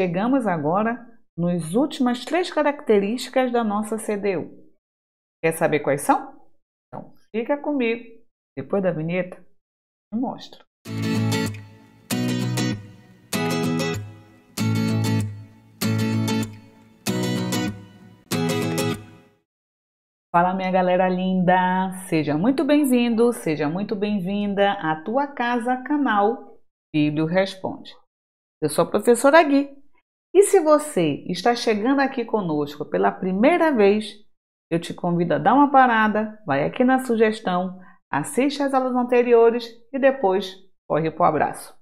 Chegamos agora nas últimas três características da nossa CDU. Quer saber quais são? Então, fica comigo. Depois da vinheta, eu mostro. Fala minha galera linda, seja muito bem-vindo, seja muito bem-vinda à tua casa canal Filho Responde. Eu sou a professora Gui e se você está chegando aqui conosco pela primeira vez, eu te convido a dar uma parada, vai aqui na sugestão, assiste às aulas anteriores e depois corre para o abraço.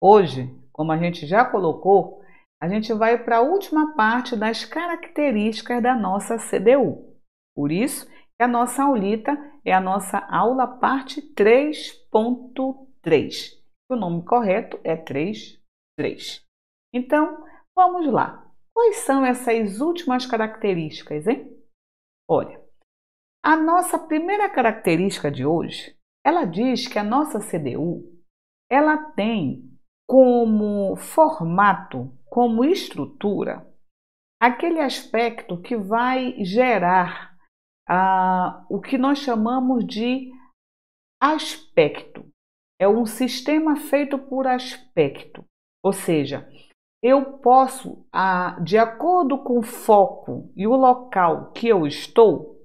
Hoje, como a gente já colocou, a gente vai para a última parte das características da nossa CDU. Por isso que a nossa aulita é a nossa aula parte 3.3. O nome correto é 3.3. Então, Vamos lá. Quais são essas últimas características, hein? Olha, a nossa primeira característica de hoje, ela diz que a nossa CDU, ela tem como formato, como estrutura, aquele aspecto que vai gerar ah, o que nós chamamos de aspecto. É um sistema feito por aspecto, ou seja, eu posso, de acordo com o foco e o local que eu estou,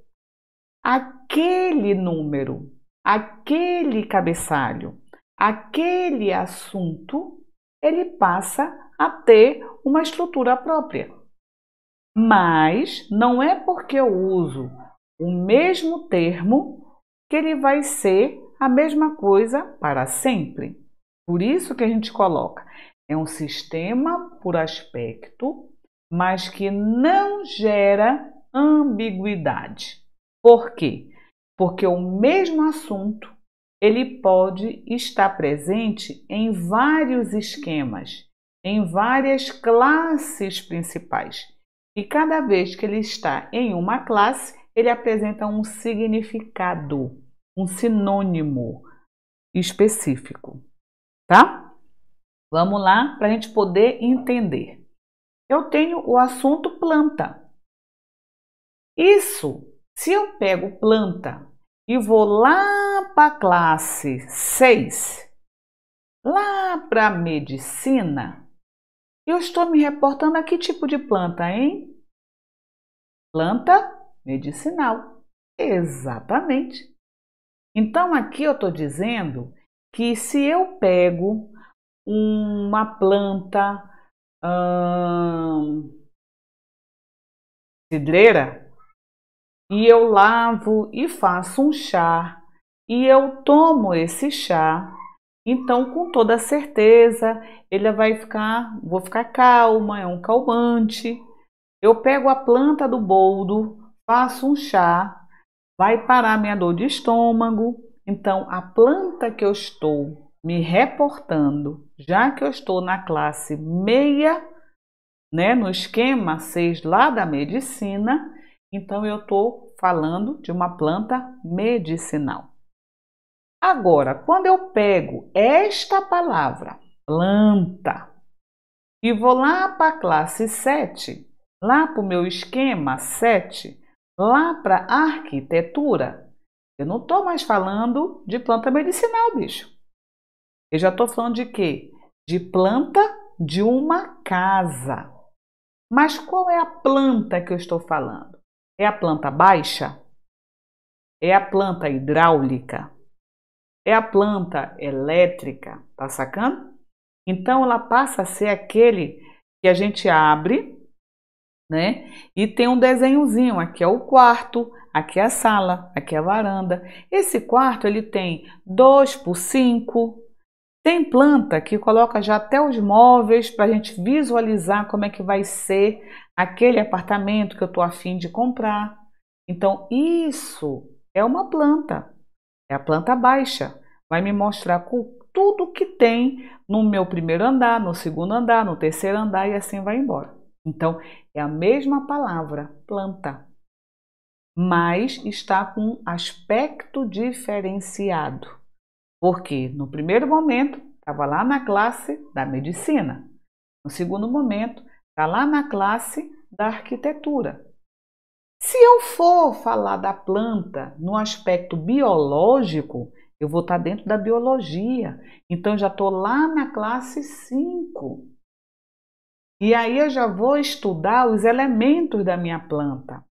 aquele número, aquele cabeçalho, aquele assunto, ele passa a ter uma estrutura própria. Mas não é porque eu uso o mesmo termo que ele vai ser a mesma coisa para sempre. Por isso que a gente coloca. É um sistema por aspecto, mas que não gera ambiguidade. Por quê? Porque o mesmo assunto ele pode estar presente em vários esquemas, em várias classes principais. E cada vez que ele está em uma classe, ele apresenta um significado, um sinônimo específico, tá? Vamos lá para a gente poder entender. Eu tenho o assunto planta. Isso, se eu pego planta e vou lá para a classe 6, lá para a medicina, eu estou me reportando a que tipo de planta, hein? Planta medicinal. Exatamente. Então aqui eu estou dizendo que se eu pego uma planta hum, cidreira e eu lavo e faço um chá e eu tomo esse chá, então com toda certeza ele vai ficar, vou ficar calma, é um calmante. Eu pego a planta do boldo, faço um chá, vai parar minha dor de estômago. Então a planta que eu estou me reportando, já que eu estou na classe meia, né, no esquema 6 lá da medicina, então eu estou falando de uma planta medicinal. Agora, quando eu pego esta palavra, planta, e vou lá para a classe 7, lá para o meu esquema 7, lá para arquitetura, eu não estou mais falando de planta medicinal, bicho. Eu já estou falando de quê? De planta de uma casa. Mas qual é a planta que eu estou falando? É a planta baixa? É a planta hidráulica? É a planta elétrica? Tá sacando? Então ela passa a ser aquele que a gente abre, né? E tem um desenhozinho. Aqui é o quarto, aqui é a sala, aqui é a varanda. Esse quarto ele tem 2 por 5, tem planta que coloca já até os móveis para a gente visualizar como é que vai ser aquele apartamento que eu estou afim de comprar. Então, isso é uma planta, é a planta baixa. Vai me mostrar tudo que tem no meu primeiro andar, no segundo andar, no terceiro andar e assim vai embora. Então, é a mesma palavra, planta, mas está com um aspecto diferenciado. Porque no primeiro momento estava lá na classe da medicina, no segundo momento está lá na classe da arquitetura. Se eu for falar da planta no aspecto biológico, eu vou estar tá dentro da biologia. Então já estou lá na classe 5. E aí eu já vou estudar os elementos da minha planta.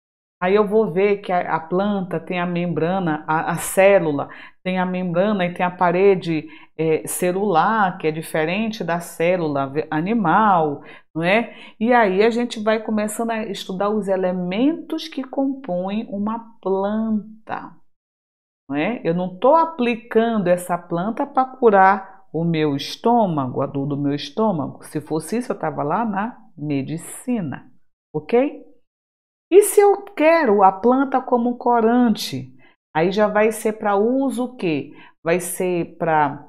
Aí eu vou ver que a, a planta tem a membrana, a, a, célula tem a membrana e tem a parede é, celular, que é diferente da célula animal, não é? E aí a gente vai começando a estudar os elementos que compõem uma planta. Não é? Eu não estou aplicando essa planta para curar o meu estômago, a dor do meu estômago. Se fosse isso, eu estava lá na medicina, ok? E se eu quero a planta como corante, aí já vai ser para uso o quê? Vai ser para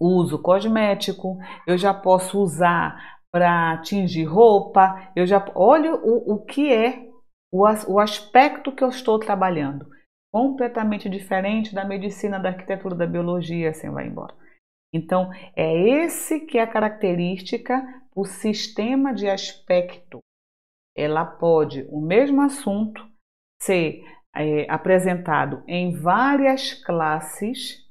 uso cosmético, eu já posso usar para tingir roupa, eu já olho o, o que é o, o aspecto que eu estou trabalhando. Completamente diferente da medicina, da arquitetura, da biologia, assim vai embora. Então, é esse que é a característica, o sistema de aspecto ela pode, o mesmo assunto, ser é, apresentado em várias classes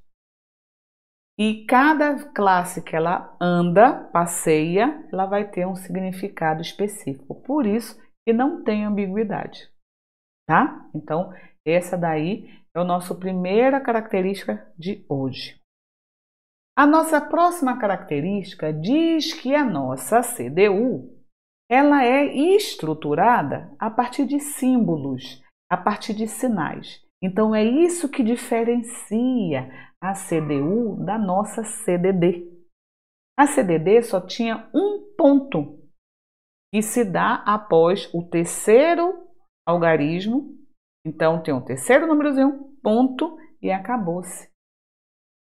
e cada classe que ela anda, passeia, ela vai ter um significado específico. Por isso que não tem ambiguidade, tá? Então, essa daí é a nossa primeira característica de hoje. A nossa próxima característica diz que a nossa CDU ela é estruturada a partir de símbolos, a partir de sinais. Então é isso que diferencia a CDU da nossa CDD. A CDD só tinha um ponto que se dá após o terceiro algarismo. Então tem um terceiro númerozinho, ponto e acabou-se.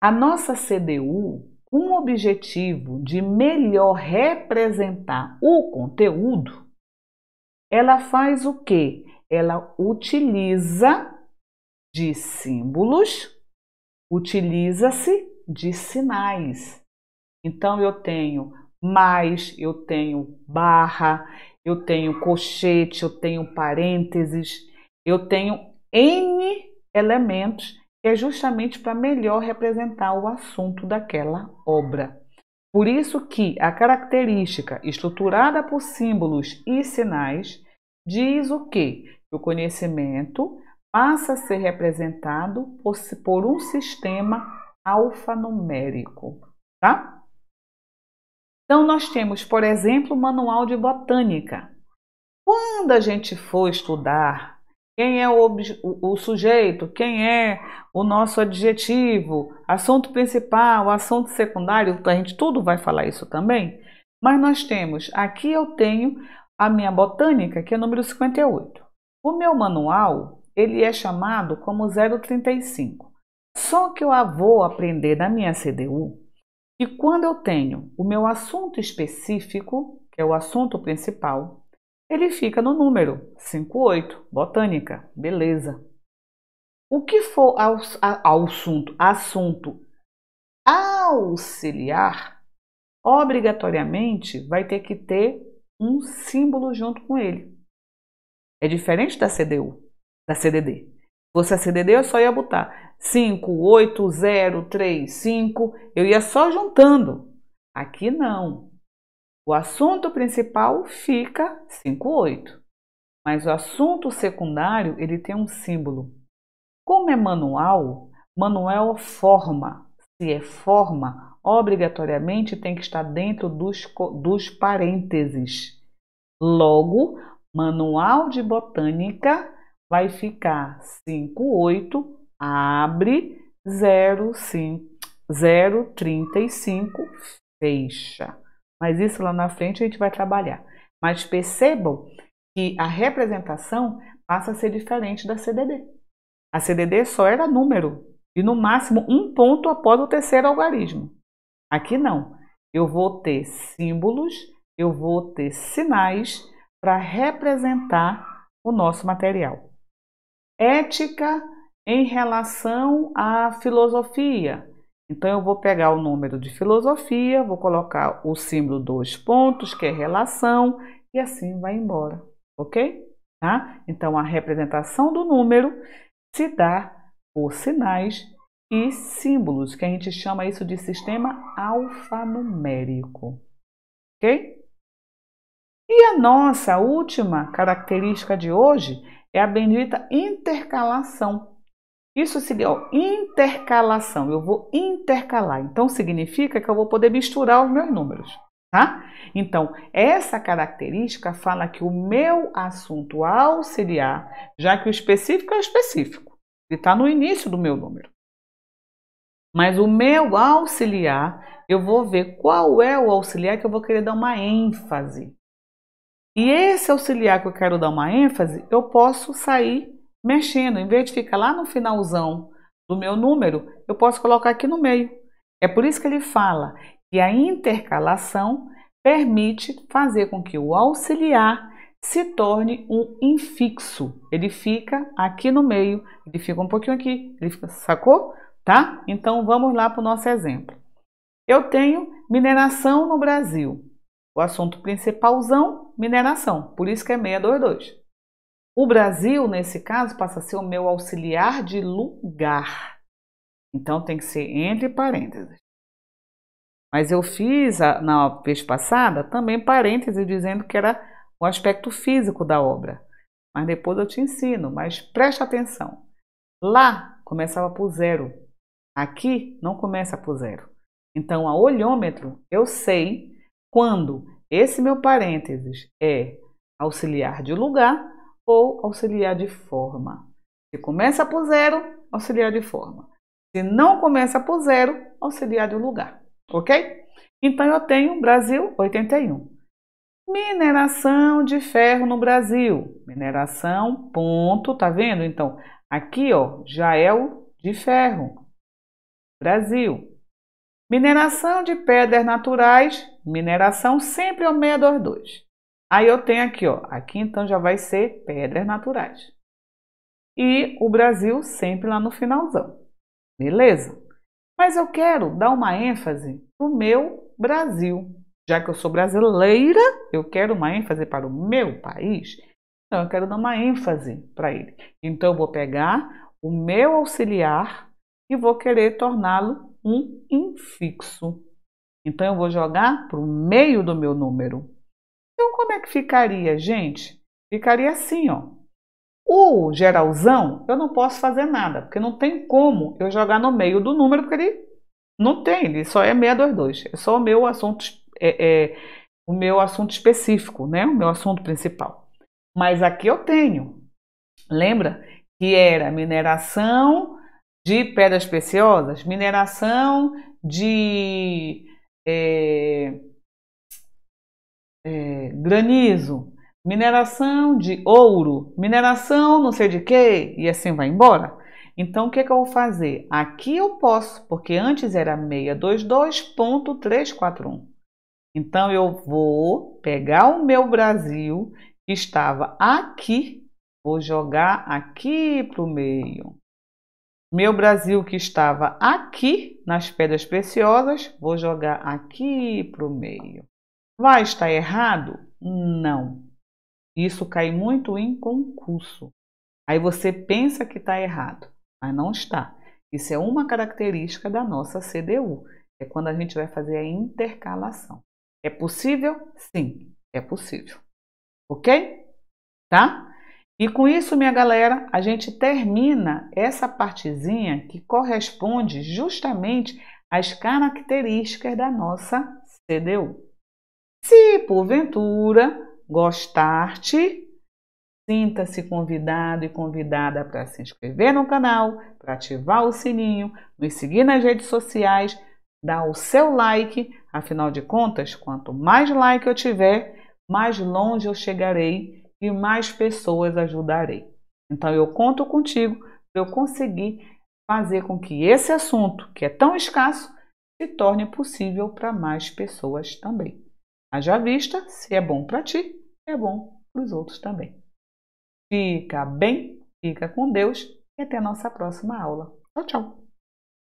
A nossa CDU um objetivo de melhor representar o conteúdo, ela faz o que? Ela utiliza de símbolos, utiliza-se de sinais. Então eu tenho mais, eu tenho barra, eu tenho colchete, eu tenho parênteses, eu tenho N elementos é justamente para melhor representar o assunto daquela obra. Por isso que a característica estruturada por símbolos e sinais diz o que? O conhecimento passa a ser representado por, por um sistema alfanumérico, tá? Então, nós temos, por exemplo, o Manual de Botânica. Quando a gente for estudar quem é o, o, o, sujeito, quem é o nosso adjetivo, assunto principal, assunto secundário, a gente tudo vai falar isso também. Mas nós temos, aqui eu tenho a minha botânica, que é número 58. O meu manual, ele é chamado como 035. Só que eu vou aprender na minha CDU que quando eu tenho o meu assunto específico, que é o assunto principal, ele fica no número 58, botânica, beleza. O que for ao, assunto, assunto auxiliar, obrigatoriamente vai ter que ter um símbolo junto com ele. É diferente da CDU, da CDD. Você a CDD eu só ia botar 5, 8, 0, 3, 5, eu ia só juntando. Aqui não. O assunto principal fica 5,8, mas o assunto secundário ele tem um símbolo. Como é manual, manual forma. Se é forma, obrigatoriamente tem que estar dentro dos, dos parênteses. Logo, manual de botânica vai ficar 58 abre 05 035 fecha. Mas isso lá na frente a gente vai trabalhar. Mas percebam que a representação passa a ser diferente da CDD. A CDD só era número e no máximo um ponto após o terceiro algarismo. Aqui não. Eu vou ter símbolos, eu vou ter sinais para representar o nosso material. Ética em relação à filosofia. Então, eu vou pegar o número de filosofia, vou colocar o símbolo dois pontos, que é relação, e assim vai embora, ok? Tá? Então, a representação do número se dá por sinais e símbolos, que a gente chama isso de sistema alfanumérico, ok? E a nossa última característica de hoje é a bendita intercalação isso seria ó, intercalação. Eu vou intercalar. Então significa que eu vou poder misturar os meus números, tá? Então, essa característica fala que o meu assunto auxiliar, já que o específico é específico, ele está no início do meu número. Mas o meu auxiliar, eu vou ver qual é o auxiliar que eu vou querer dar uma ênfase. E esse auxiliar que eu quero dar uma ênfase, eu posso sair mexendo. Em vez de ficar lá no finalzão do meu número, eu posso colocar aqui no meio. É por isso que ele fala que a intercalação permite fazer com que o auxiliar se torne um infixo. Ele fica aqui no meio, ele fica um pouquinho aqui, ele fica, sacou? Tá? Então vamos lá para o nosso exemplo. Eu tenho mineração no Brasil. O assunto principalzão, mineração. Por isso que é 622. O Brasil, nesse caso, passa a ser o meu auxiliar de lugar. Então tem que ser entre parênteses. Mas eu fiz a, na vez passada também parênteses dizendo que era o aspecto físico da obra. Mas depois eu te ensino, mas preste atenção. Lá começava por zero. Aqui não começa por zero. Então, a olhômetro, eu sei quando esse meu parênteses é auxiliar de lugar ou auxiliar de forma. Se começa por zero, auxiliar de forma. Se não começa por zero, auxiliar de lugar, ok? Então eu tenho Brasil 81. Mineração de ferro no Brasil. Mineração, ponto, tá vendo? Então, aqui ó, já é o de ferro. Brasil. Mineração de pedras naturais, mineração sempre ômega 2. Aí eu tenho aqui, ó, aqui então já vai ser pedras naturais. E o Brasil sempre lá no finalzão. Beleza? Mas eu quero dar uma ênfase no meu Brasil. Já que eu sou brasileira, eu quero uma ênfase para o meu país. Então eu quero dar uma ênfase para ele. Então eu vou pegar o meu auxiliar e vou querer torná-lo um infixo. Então eu vou jogar para o meio do meu número. Então, como é que ficaria, gente? Ficaria assim, ó. O geralzão, eu não posso fazer nada, porque não tem como eu jogar no meio do número, porque ele não tem, ele só é 622. É só o meu assunto, é, é, o meu assunto específico, né? O meu assunto principal. Mas aqui eu tenho. Lembra que era mineração de pedras preciosas, mineração de é, é, granizo, mineração de ouro, mineração não sei de quê, e assim vai embora. Então, o que, é que eu vou fazer? Aqui eu posso, porque antes era 622.341. Então, eu vou pegar o meu Brasil, que estava aqui, vou jogar aqui para o meio. Meu Brasil, que estava aqui, nas pedras preciosas, vou jogar aqui para o meio. Vai estar errado? Não. Isso cai muito em concurso. Aí você pensa que está errado, mas não está. Isso é uma característica da nossa CDU. É quando a gente vai fazer a intercalação. É possível? Sim, é possível. Ok? Tá? E com isso, minha galera, a gente termina essa partezinha que corresponde justamente às características da nossa CDU. Se porventura gostar-te, sinta-se convidado e convidada para se inscrever no canal, para ativar o sininho, nos seguir nas redes sociais, dar o seu like. Afinal de contas, quanto mais like eu tiver, mais longe eu chegarei e mais pessoas ajudarei. Então eu conto contigo para eu conseguir fazer com que esse assunto, que é tão escasso, se torne possível para mais pessoas também. Haja vista, se é bom para ti, é bom para os outros também. Fica bem, fica com Deus e até a nossa próxima aula. Tchau, tchau!